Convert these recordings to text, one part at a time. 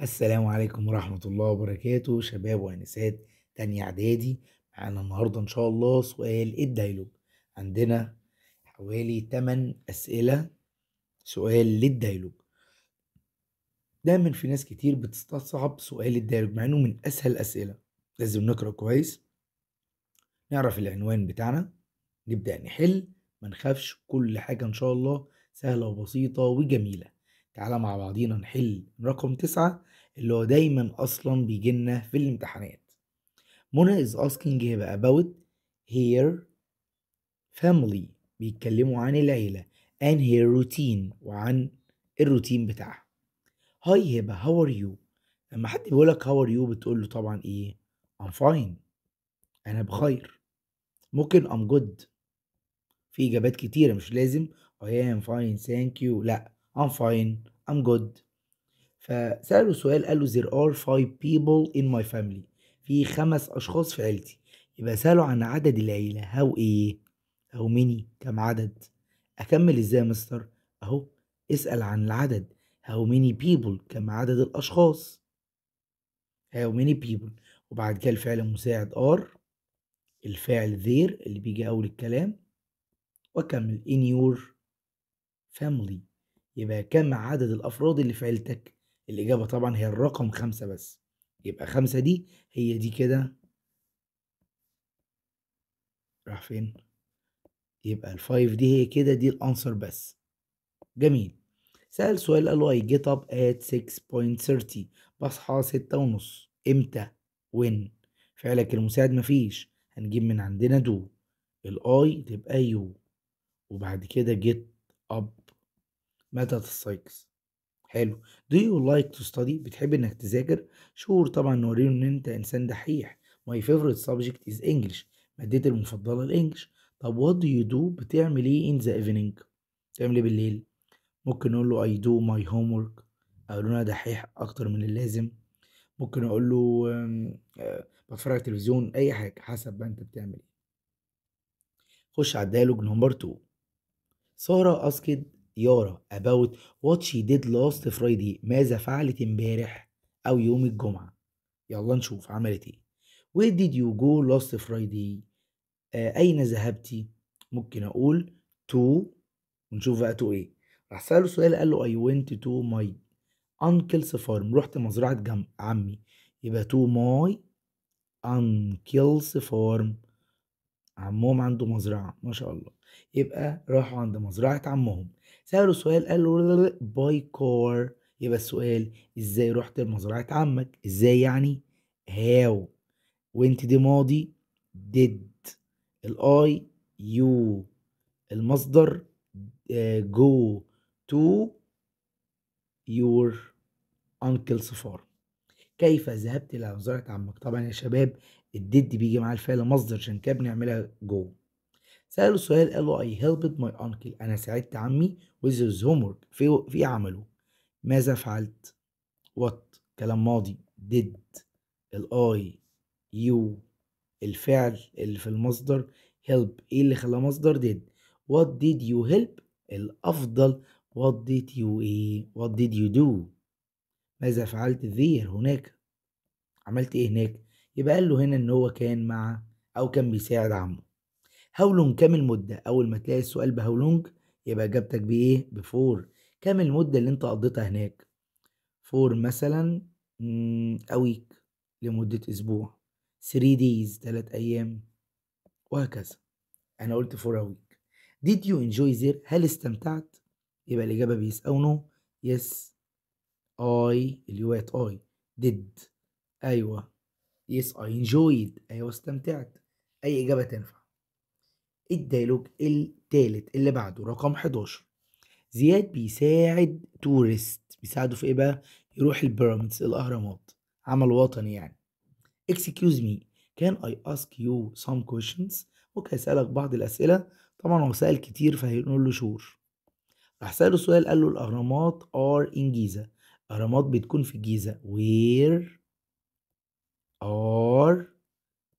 السلام عليكم ورحمة الله وبركاته شباب وأنسات تانية إعدادي معانا النهاردة إن شاء الله سؤال الديالوج عندنا حوالي 8 أسئلة سؤال للديالوج دايما في ناس كتير بتستصعب سؤال الديالوج مع إنه من أسهل الأسئلة لازم نقرأ كويس نعرف العنوان بتاعنا نبدأ نحل ما نخافش كل حاجة إن شاء الله سهلة وبسيطة وجميلة تعالى مع بعضينا نحل رقم تسعة اللي هو دايما أصلا بيجينا في الامتحانات منى is asking him about her family بيتكلموا عن العيلة and her routine وعن الروتين بتاعها هاي هبة how are you لما حد بيقولك how are you بتقول له طبعا ايه I'm fine أنا بخير ممكن I'm good في إجابات كتيرة مش لازم I am fine thank you لأ I'm fine I'm good فسأله سؤال قال له there are five people in my family في خمس أشخاص في عيلتي يبقى سأله عن عدد العيلة هاو إيه هاو ميني كم عدد أكمل إزاي يا مستر أهو اسأل عن العدد هاو ميني بيبل كم عدد الأشخاص هاو ميني بيبل وبعد كده الفعل المساعد ار الفعل ذير اللي بيجي أول الكلام وأكمل in your family يبقى كم عدد الأفراد اللي في عيلتك؟ الإجابة طبعا هي الرقم خمسة بس يبقى خمسة دي هي دي كده راح فين؟ يبقى الفايف دي هي كده دي الأنسر بس جميل سأل سؤال قال I get up at 6.30 بصحى ستة ونص امتى وين فعلك المساعد مفيش هنجيب من عندنا دو الاي تبقى يو وبعد كده get up ماده السايكس حلو do you like to study بتحب انك تذاكر شور طبعا نوريه ان انت انسان دحيح my favorite subject is English مادتي المفضله الانجلش طب what do you do بتعمل ايه in the evening بتعمل ايه بالليل ممكن اقول له I do my homework اقول له انا دحيح اكتر من اللازم ممكن اقول له آه، بتفرج تلفزيون اي حاجه حسب ما انت بتعمل ايه خش على الديالوج نمبر 2 سارة اسكت يارا about what she did last Friday ماذا فعلت امبارح أو يوم الجمعة يلا نشوف عملت ايه where did you go last Friday آه أين ذهبتي ممكن أقول to ونشوف بقى تو ايه راح سأله سؤال قال له I went to my uncle's farm رحت مزرعة جم... عمي يبقى to my uncle's farm عمهم عنده مزرعة ما شاء الله يبقى راحوا عند مزرعة عمهم سألوا سؤال قال له باي كار يبقى السؤال ازاي رحت لمزرعة عمك ازاي يعني هاو وانت دي ماضي ديد الاي يو المصدر جو تو يور انكل صفار كيف ذهبت إلى مزرعة عمك طبعا يا شباب الديد بيجي معاه الفعل مصدر عشان كده بنعملها جو سأله سؤال قال له I helped my uncle أنا ساعدت عمي with his homework في في عمله ماذا فعلت what كلام ماضي did ال I يو الفعل اللي في المصدر help ايه اللي خلاه مصدر did what did you help الأفضل what did you ايه what did you do ماذا فعلت there هناك عملت ايه هناك يبقى قال له هنا ان هو كان مع او كان بيساعد عمه هاولونج كام المدة اول ما تلاقي السؤال بهاولونج يبقى اجابتك بايه بفور كام المدة اللي انت قضيتها هناك فور مثلا اويك لمدة اسبوع 3 دايز 3 ايام وهكذا انا قلت فور اويك did you enjoy there هل استمتعت يبقى الاجابة بيس او نو يس اي اللي هو اي did ايوه يس اي انجويد أيوة استمتعت أي إجابة تنفع الديالوج التالت اللي بعده رقم 11 زياد بيساعد تورست بيساعده في إيه بقى؟ يروح البيراميدز الأهرامات عمل وطني يعني اكسكيوز مي كان اي اسك يو سام كويشنز ممكن أسألك بعض الأسئلة طبعا هو سأل كتير فهيقول له شور راح سأله سؤال قال له الأهرامات ار ان جيزة الاهرامات بتكون في الجيزة وير are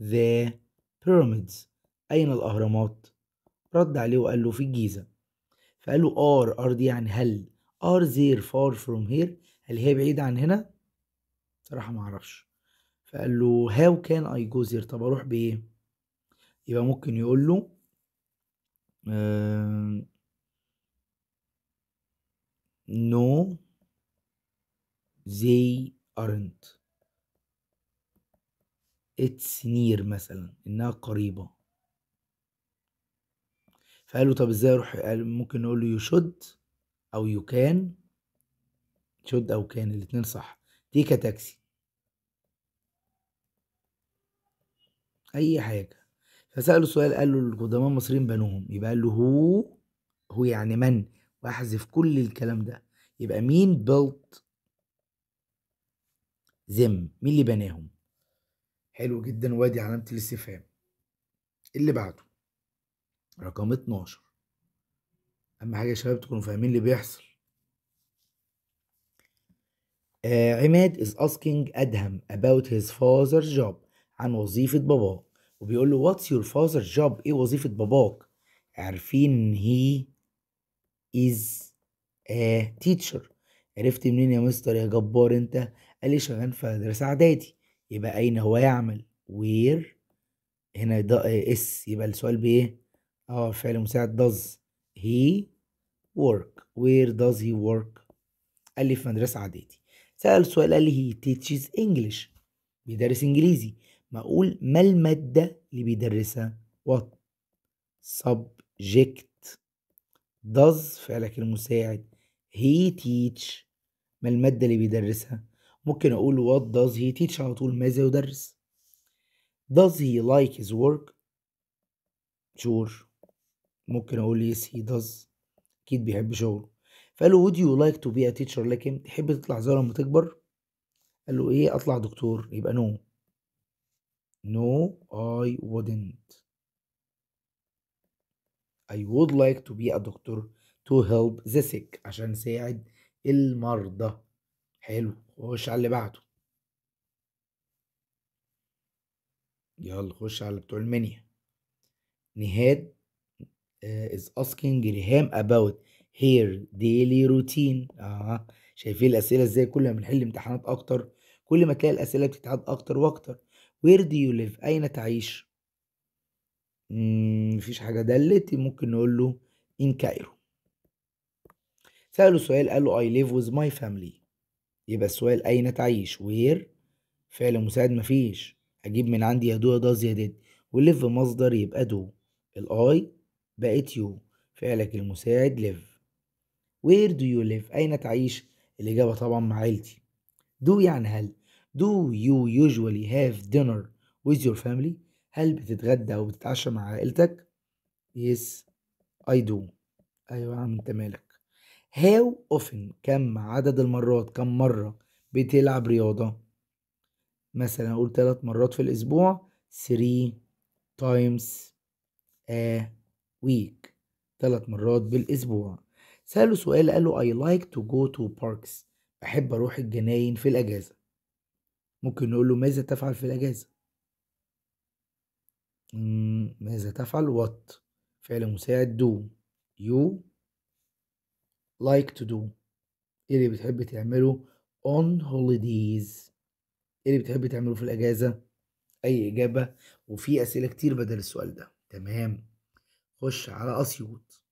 the pyramids أين الأهرامات؟ رد عليه وقال له في الجيزة فقال له are are دي يعني هل are there far from here هل هي بعيدة عن هنا؟ صراحة معرفش فقال له how can I go there طب أروح بإيه؟ يبقى ممكن يقول له uh, no they aren't اتس نير مثلا انها قريبه فقال له طب ازاي اروح قال ممكن نقول له يو شود او يو كان شود او كان الاتنين صح تيكا تاكسي اي حاجه فساله سؤال قال له القدماء المصريين بنوهم يبقى قال له هو هو يعني من واحذف كل الكلام ده يبقى مين بيلت زم مين اللي بناهم حلو جدا وادي علامة الاستفهام اللي بعده رقم 12 أهم حاجة يا شباب تكونوا فاهمين اللي بيحصل آه عماد is asking أدهم about his father's job عن وظيفة باباه وبيقول له what's your father's job ايه وظيفة باباك عارفين ان he is a teacher عرفت منين يا مستر يا جبار انت قال لي شغال في مدرسة اعدادي يبقى أين هو يعمل وير هنا ده اس يبقى السؤال بإيه؟ اه فعل مساعد does he work where does he work قال لي في مدرسة عاديتي سأل سؤال قال لي he teaches English بيدرس إنجليزي ما أقول ما المادة اللي بيدرسها what subject does فعلك المساعد he teach ما المادة اللي بيدرسها ممكن أقول what does he teach على طول ماذا يدرس does he like his work sure ممكن أقول yes he does أكيد بيحب شغله فقال له would you like to be a teacher لكن تحب تطلع زي لما تكبر قال له ايه اطلع دكتور يبقى no no I wouldn't I would like to be a doctor to help the sick عشان ساعد المرضى حلو خش على اللي بعده يلا خش على بتوع المنيا نهاد از اسكينج ريهام اباوت هير ديلي روتين اه شايفين الاسئله ازاي كل ما بنحل امتحانات اكتر كل ما تلاقي الاسئله بتتعاد اكتر واكتر وير دو يو ليف اين تعيش مفيش حاجه دلت ممكن نقول له ان كايرو ساله سؤال قال له I live with my family يبقى السؤال أين تعيش وير فعل مساعد مفيش أجيب من عندي يا دو داز يا ديد والليف مصدر يبقى دو الآي بقت يو فعلك المساعد ليف وير دو يو ليف أين تعيش الإجابة طبعا مع عيلتي دو يعني هل دو يو يوجوالي هاف دينر ويز يور family هل بتتغدى أو بتتعشى مع عائلتك يس أي دو أيوة يا عم أنت مالك هاو اوفن كم عدد المرات كم مرة بتلعب رياضة مثلا اقول ثلاث مرات في الاسبوع 3 تايمز a week ثلاث مرات بالاسبوع سأله سؤال قال له I like to go to parks بحب اروح الجناين في الاجازة ممكن نقول له ماذا تفعل في الاجازة ماذا تفعل what فعل مساعد do you like to do ايه اللي بتحب تعمله on holidays ايه اللي بتحب تعمله في الاجازة اي اجابة وفي اسئلة كتير بدل السؤال ده تمام خش على اسيوط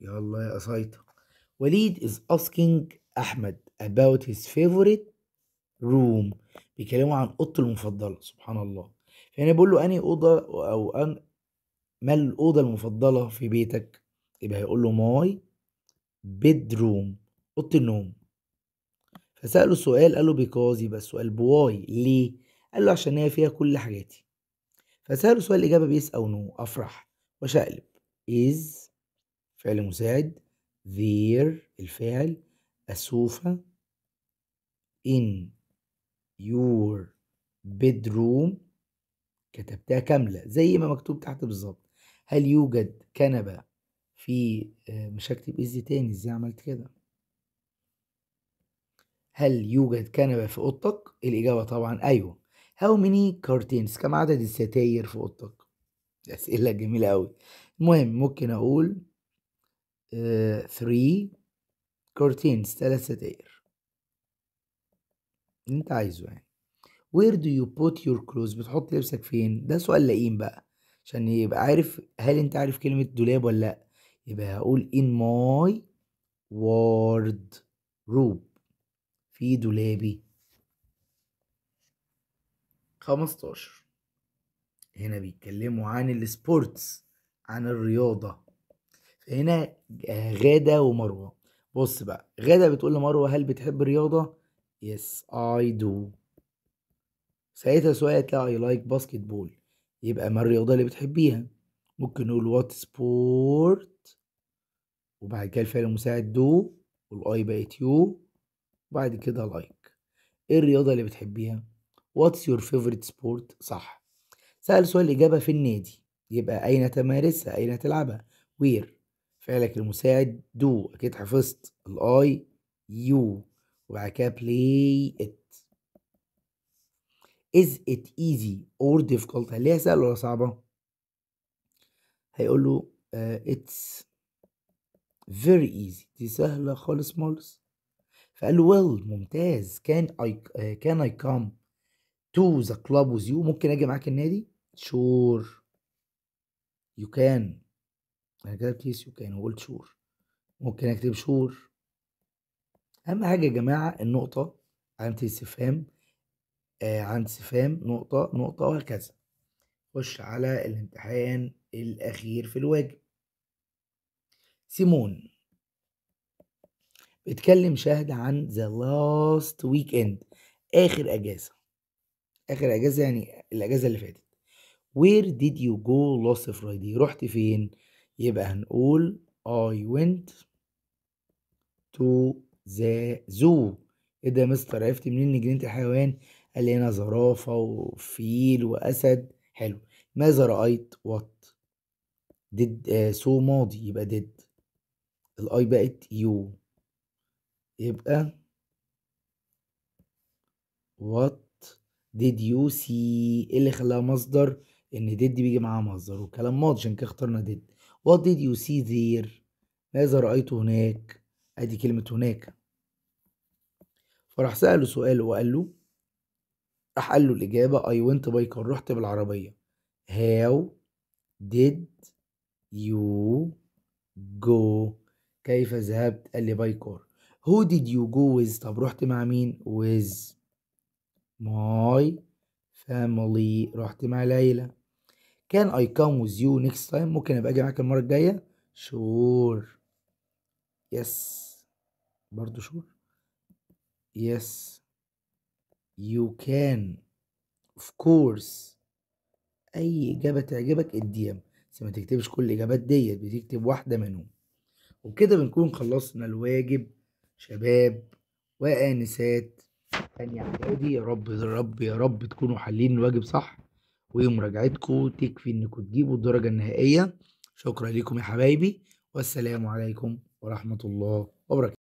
يلا يا اسيطة وليد is asking احمد about his favorite room بيكلموا عن اوضته المفضله سبحان الله فهنا بقول له انهي اوضه او ان ما الاوضه المفضله في بيتك يبقى هيقول له ماي بيدروم اوضه النوم فسأله سؤال قال له بيكوز يبقى السؤال بواي ليه قال له عشان هي فيها كل حاجاتي فسأله سؤال إجابة بيس أو نو أفرح وشقلب is فعل مساعد ذير الفعل اسوفا in your bedroom كتبتها كاملة زي ما مكتوب تحت بالظبط هل يوجد كنبة في مش هكتب از تاني ازاي عملت كده هل يوجد كنبة في أوضتك؟ الإجابة طبعا أيوه How many curtains؟ كم عدد الستاير في أوضتك؟ أسئلة جميلة أوي المهم ممكن أقول 3 آه، curtains ثلاث ستاير أنت عايزه يعني Where do you put your clothes؟ بتحط لبسك فين؟ ده سؤال لئيم بقى عشان يبقى عارف هل أنت عارف كلمة دولاب ولا لأ يبقى هقول in my wardrobe في دولابي خمستاشر هنا بيتكلموا عن السبورتس عن الرياضة فهنا غادة ومروة بص بقى غادة بتقول لمروة هل بتحب الرياضة؟ يس اي دو ساعتها سؤال هتلاقي اي لايك باسكت بول يبقى ما الرياضة اللي بتحبيها ممكن نقول وات سبورت وبعد كده الفعل المساعد دو والاي بقت يو وبعد كده لايك ايه الرياضه اللي بتحبيها واتس يور فيفورت سبورت صح سأل سؤال الإجابة في النادي يبقى أين تمارسها أين تلعبها وير فعلك المساعد دو أكيد حفظت الأي يو وبعد كده بلاي إت از إت إيزي أور difficult هل هي سهلة ولا صعبة؟ هيقول له اتس آه، uh, very easy دي سهلة خالص مالس فقال له well ممتاز can I كان آه، can I come to the club with you ممكن اجي معاك النادي sure you can انا كتبت yes you can وقلت sure ممكن اكتب sure اهم حاجة يا جماعة النقطة علامة الاستفهام آه علامة استفهام نقطة نقطة وهكذا خش على الامتحان الأخير في الواجب سيمون بيتكلم شاهد عن ذا لاست ويك اند اخر اجازه اخر اجازه يعني الاجازه اللي فاتت وير ديد يو جو لاست فرايدي رحت فين يبقى هنقول اي ونت تو ذا زو ايه ده يا مستر عرفت منين ان جنينه الحيوان قال لي هنا زرافه وفيل واسد حلو ماذا رايت وات ديد سو ماضي يبقى ديد الاي بقت يو يبقى وات ديد يو سي ايه اللي خلاها مصدر ان ديد بيجي معاها مصدر وكلام ماضي عشان كده اخترنا ديد وات ديد يو سي ذير ماذا رأيت هناك ادي كلمة هناك فراح سأله سؤال وقال له راح قال له الإجابة I went by كار رحت بالعربية هاو ديد يو جو كيف ذهبت قال لي باي كور هو ديد يو جو ويز طب رحت مع مين ويز ماي فاميلي رحت مع ليلى كان اي كام ويز يو نيكست تايم ممكن ابقى اجي معاك المره الجايه شور يس برضو شور يس يو كان اوف كورس اي اجابه تعجبك اديها بس ما تكتبش كل الاجابات ديت بتكتب واحده منهم وبكده بنكون خلصنا الواجب شباب وآنسات تانية إعدادي يا رب يا رب يا رب تكونوا حالين الواجب صح ومراجعتكم تكفي إنكم تجيبوا الدرجة النهائية شكرا لكم يا حبايبي والسلام عليكم ورحمة الله وبركاته